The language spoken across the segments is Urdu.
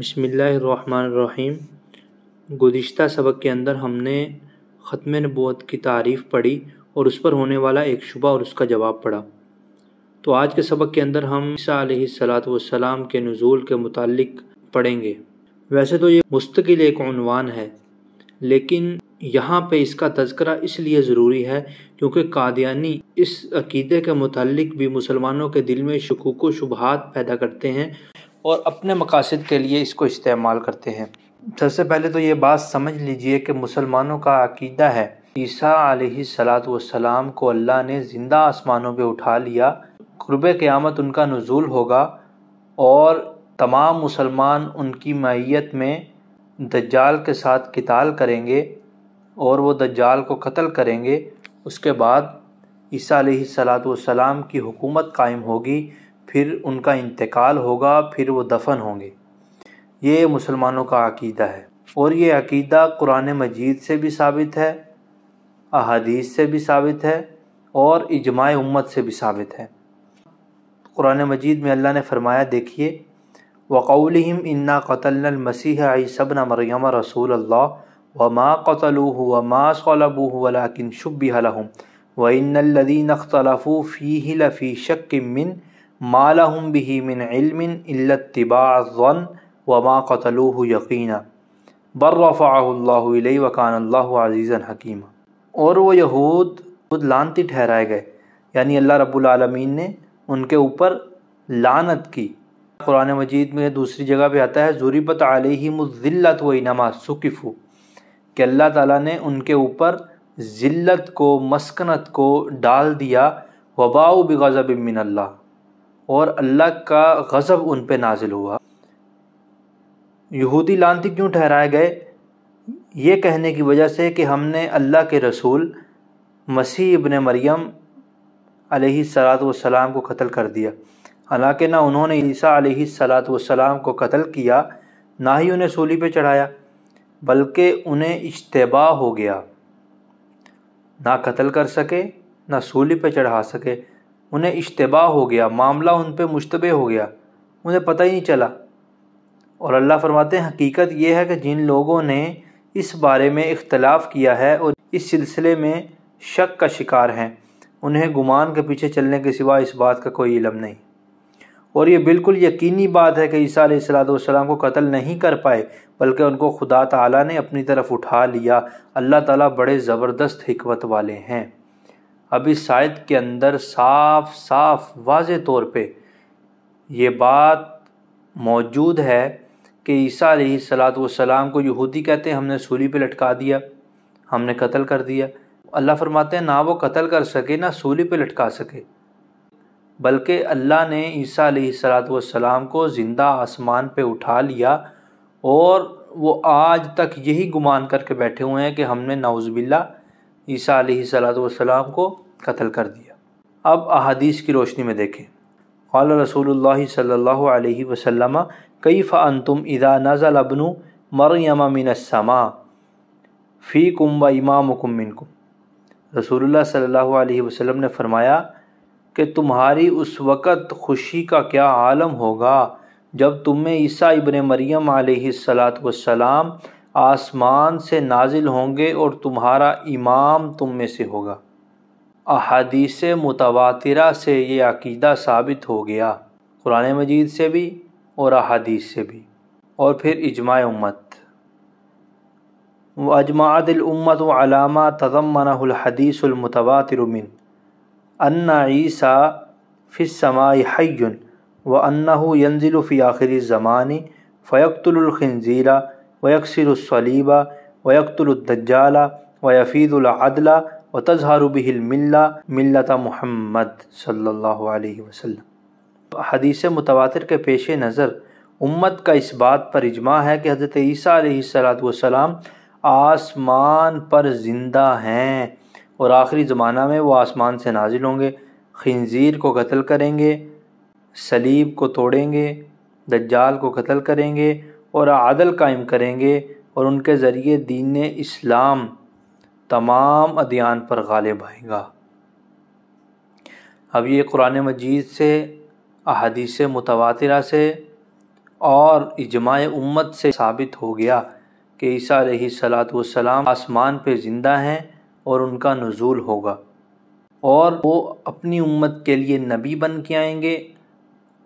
بسم اللہ الرحمن الرحیم گزشتہ سبق کے اندر ہم نے ختم نبوت کی تعریف پڑھی اور اس پر ہونے والا ایک شبہ اور اس کا جواب پڑھا تو آج کے سبق کے اندر ہم عیسیٰ علیہ صلاح والسلام کے نزول کے متعلق پڑھیں گے ویسے تو یہ مستقل ایک عنوان ہے لیکن یہاں پہ اس کا تذکرہ اس لیے ضروری ہے کیونکہ قادیانی اس عقیدے کے متعلق بھی مسلمانوں کے دل میں شکوک و شبہات پیدا کرتے ہیں اور اپنے مقاصد کے لیے اس کو استعمال کرتے ہیں سب سے پہلے تو یہ بات سمجھ لیجئے کہ مسلمانوں کا عقیدہ ہے عیسیٰ علیہ صلاۃ والسلام کو اللہ نے زندہ آسمانوں پہ اٹھا لیا قرب قیامت ان کا نزول ہوگا اور تمام مسلمان ان کی معیت میں دجال کے ساتھ کتال کریں گے اور وہ دجال کو قتل کریں گے اس کے بعد عیسیٰ علیہ صلاۃ والسلام کی حکومت قائم ہوگی پھر ان کا انتقال ہوگا پھر وہ دفن ہوں گے یہ مسلمانوں کا عقیدہ ہے اور یہ عقیدہ قرآن مجید سے بھی ثابت ہے احادیث سے بھی ثابت ہے اور اجماع امت سے بھی ثابت ہے قرآن مجید میں اللہ نے فرمایا دیکھیے انا قتل المسیح قطل مریم رسول اللہ و ما شَكٍ مِّنْ مالا ہم بہی من علم علت طباء غن و ما قطل یقینہ برفا اللہ علیہ وقان اللہ عزیز حکیمہ اور وہ یہود خود لانتی ٹھہرائے گئے یعنی اللہ رب العالمین نے ان کے اوپر لانت کی قرآن مجید میں دوسری جگہ پہ آتا ہے ضریبت علیہ مذ و انما سکفو کہ اللہ تعالیٰ نے ان کے اوپر ذلت کو مسکنت کو ڈال دیا وباؤ بغضب من اللہ اور اللہ کا غضب ان پہ نازل ہوا یہودی لانتی کیوں ٹھہرائے گئے یہ کہنے کی وجہ سے کہ ہم نے اللہ کے رسول مسیح ابن مریم علیہ صلاۃ و سلام کو قتل کر دیا حالانکہ نہ انہوں نے عیسیٰ علیہ صلاۃ و کو قتل کیا نہ ہی انہیں سولی پہ چڑھایا بلکہ انہیں اشتباہ ہو گیا نہ قتل کر سکے نہ سولی پہ چڑھا سکے انہیں اشتباہ ہو گیا معاملہ ان پہ مشتبہ ہو گیا انہیں پتہ ہی نہیں چلا اور اللہ فرماتے ہیں حقیقت یہ ہے کہ جن لوگوں نے اس بارے میں اختلاف کیا ہے اور اس سلسلے میں شک کا شکار ہیں انہیں گمان کے پیچھے چلنے کے سوا اس بات کا کوئی علم نہیں اور یہ بالکل یقینی بات ہے کہ عیسیٰ علیہ اسلات والسلام السلام کو قتل نہیں کر پائے بلکہ ان کو خدا تعالیٰ نے اپنی طرف اٹھا لیا اللہ تعالیٰ بڑے زبردست حکمت والے ہیں ابھی آیت کے اندر صاف صاف واضح طور پہ یہ بات موجود ہے کہ عیسیٰ علیہ صلاط والسلام کو یہودی کہتے ہیں ہم نے سولی پہ لٹکا دیا ہم نے قتل کر دیا اللہ فرماتے ہیں نہ وہ قتل کر سکے نہ سولی پہ لٹکا سکے بلکہ اللہ نے عیسیٰ علیہ صلاحت والسلام کو زندہ آسمان پہ اٹھا لیا اور وہ آج تک یہی گمان کر کے بیٹھے ہوئے ہیں کہ ہم نے نعوذ باللہ عیسیٰ علیہ صلاۃ والسلام کو قتل کر دیا اب احادیث کی روشنی میں دیکھیں قال رسول اللہ صلی اللہ علیہ وسلم کئی فن تم ادا ابن مریم من السماء فی کم و امام کم کو رسول اللہ صلی اللہ علیہ وسلم نے فرمایا کہ تمہاری اس وقت خوشی کا کیا عالم ہوگا جب تم میں عیسیٰ ابن مریم علیہ السلاۃ السلام آسمان سے نازل ہوں گے اور تمہارا امام تم میں سے ہوگا احادیث متواترہ سے یہ عقیدہ ثابت ہو گیا قرآن مجید سے بھی اور احادیث سے بھی اور پھر اجماع امت و اجماعد الامت و علامہ تضمن الحدیث المتواتر من ان عیسیٰ فی السماء حی و ینزل ينزل آخری زمانی فیقتل الخنزیرہ ویکسر الصلیبہ ویکت الدجالہ ویفید الدجال و العدلہ و تظہار البہ الملہ ملت محمد صلی اللہ علیہ وسلم حدیث متواتر کے پیش نظر امت کا اس بات پر اجماع ہے کہ حضرت عیسیٰ علیہ السلاۃ والسلام آسمان پر زندہ ہیں اور آخری زمانہ میں وہ آسمان سے نازل ہوں گے خنزیر کو قتل کریں گے سلیب کو توڑیں گے دجال کو قتل کریں گے اور عادل قائم کریں گے اور ان کے ذریعے دین اسلام تمام ادیان پر غالب آئے گا اب یہ قرآن مجید سے احادیث متواترہ سے اور اجماع امت سے ثابت ہو گیا کہ عیسیٰ علیہ صلاۃ و آسمان پہ زندہ ہیں اور ان کا نزول ہوگا اور وہ اپنی امت کے لیے نبی بن کے آئیں گے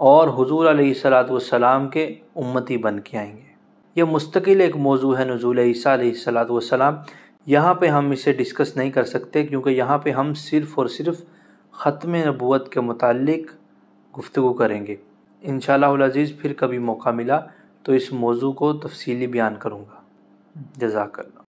اور حضور علیہ صلاۃ والسلام کے امتی بن کے آئیں گے یہ مستقل ایک موضوع ہے نضول عیسیٰ علیہ السلاۃ والسلام یہاں پہ ہم اسے ڈسکس نہیں کر سکتے کیونکہ یہاں پہ ہم صرف اور صرف ختم نبوت کے متعلق گفتگو کریں گے ان شاء پھر کبھی موقع ملا تو اس موضوع کو تفصیلی بیان کروں گا جزاک اللہ